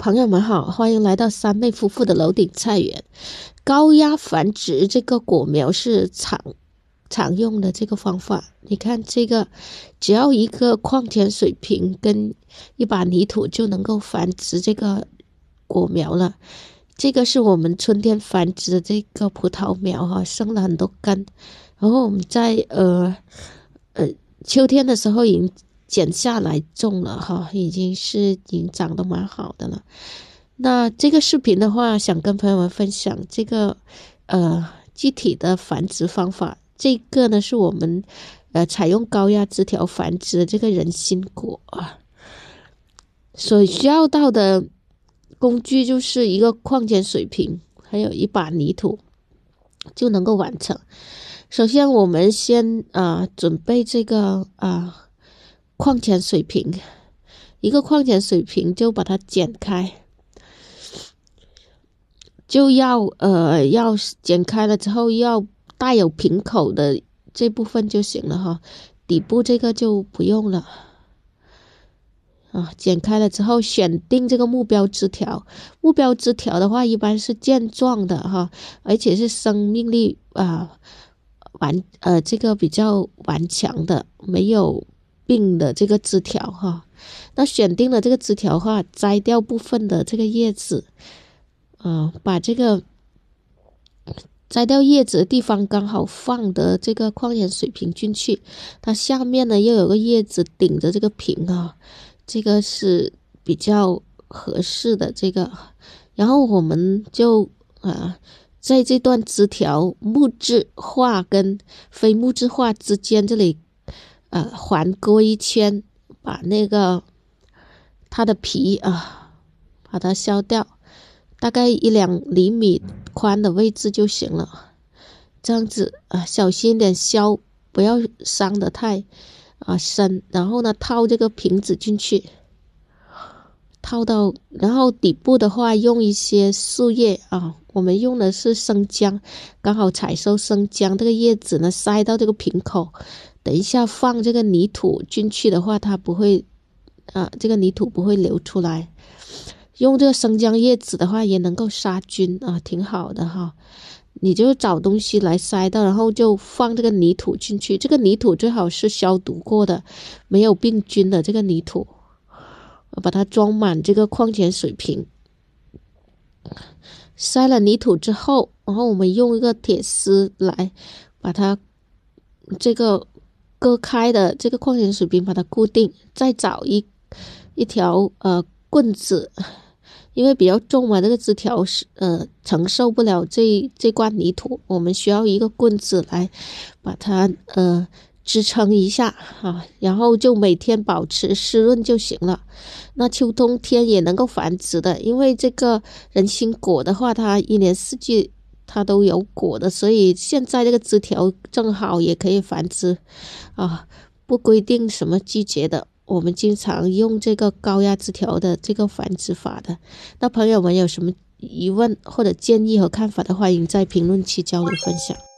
朋友们好，欢迎来到三妹夫妇的楼顶菜园。高压繁殖这个果苗是常常用的这个方法。你看这个，只要一个矿泉水瓶跟一把泥土就能够繁殖这个果苗了。这个是我们春天繁殖的这个葡萄苗哈，生了很多根。然后我们在呃呃秋天的时候已经剪下来种了哈，已经是已经长得蛮好的了。那这个视频的话，想跟朋友们分享这个，呃，具体的繁殖方法。这个呢，是我们呃采用高压枝条繁殖的这个人心果啊，所需要到的工具就是一个矿泉水瓶，还有一把泥土，就能够完成。首先，我们先啊准备这个啊。矿泉水瓶，一个矿泉水瓶就把它剪开，就要呃要剪开了之后要带有瓶口的这部分就行了哈，底部这个就不用了。啊，剪开了之后选定这个目标枝条，目标枝条的话一般是健壮的哈，而且是生命力啊顽呃这个比较顽强的，没有。病的这个枝条哈，那选定了这个枝条话，摘掉部分的这个叶子，嗯，把这个摘掉叶子的地方刚好放的这个矿泉水瓶进去，它下面呢又有个叶子顶着这个瓶啊，这个是比较合适的这个，然后我们就啊，在这段枝条木质化跟非木质化之间这里。呃，环割一圈，把那个它的皮啊，把它削掉，大概一两厘米宽的位置就行了。这样子啊，小心点削，不要伤得太啊深。然后呢，套这个瓶子进去，套到，然后底部的话用一些树叶啊，我们用的是生姜，刚好采收生姜这个叶子呢，塞到这个瓶口。等一下，放这个泥土进去的话，它不会，啊，这个泥土不会流出来。用这个生姜叶子的话，也能够杀菌啊，挺好的哈。你就找东西来塞到，然后就放这个泥土进去。这个泥土最好是消毒过的，没有病菌的这个泥土，把它装满这个矿泉水瓶。塞了泥土之后，然后我们用一个铁丝来把它这个。割开的这个矿泉水瓶，把它固定，再找一一条呃棍子，因为比较重嘛，这个枝条是呃承受不了这这罐泥土，我们需要一个棍子来把它呃支撑一下啊，然后就每天保持湿润就行了。那秋冬天也能够繁殖的，因为这个人心果的话，它一年四季。它都有果的，所以现在这个枝条正好也可以繁殖，啊，不规定什么季节的。我们经常用这个高压枝条的这个繁殖法的。那朋友们有什么疑问或者建议和看法的话，欢迎在评论区交流分享。